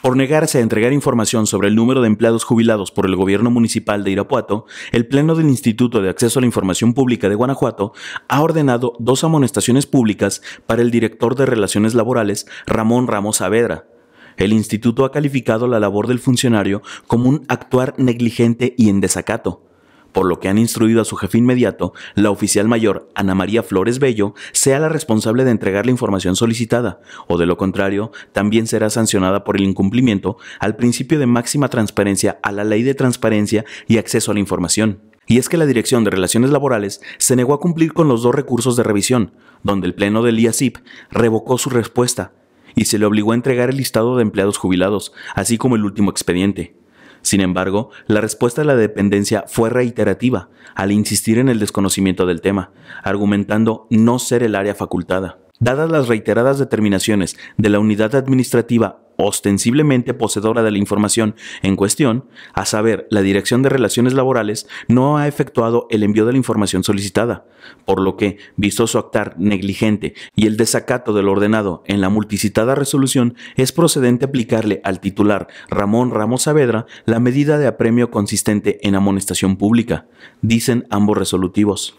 Por negarse a entregar información sobre el número de empleados jubilados por el gobierno municipal de Irapuato, el Pleno del Instituto de Acceso a la Información Pública de Guanajuato ha ordenado dos amonestaciones públicas para el director de Relaciones Laborales, Ramón Ramos Saavedra. El instituto ha calificado la labor del funcionario como un actuar negligente y en desacato por lo que han instruido a su jefe inmediato, la oficial mayor Ana María Flores Bello, sea la responsable de entregar la información solicitada, o de lo contrario, también será sancionada por el incumplimiento al principio de máxima transparencia a la ley de transparencia y acceso a la información. Y es que la Dirección de Relaciones Laborales se negó a cumplir con los dos recursos de revisión, donde el Pleno del IASIP revocó su respuesta y se le obligó a entregar el listado de empleados jubilados, así como el último expediente. Sin embargo, la respuesta de la dependencia fue reiterativa, al insistir en el desconocimiento del tema, argumentando no ser el área facultada. Dadas las reiteradas determinaciones de la unidad administrativa ostensiblemente poseedora de la información en cuestión, a saber, la Dirección de Relaciones Laborales, no ha efectuado el envío de la información solicitada, por lo que, visto su actar negligente y el desacato del ordenado en la multicitada resolución, es procedente aplicarle al titular Ramón Ramos Saavedra la medida de apremio consistente en amonestación pública, dicen ambos resolutivos.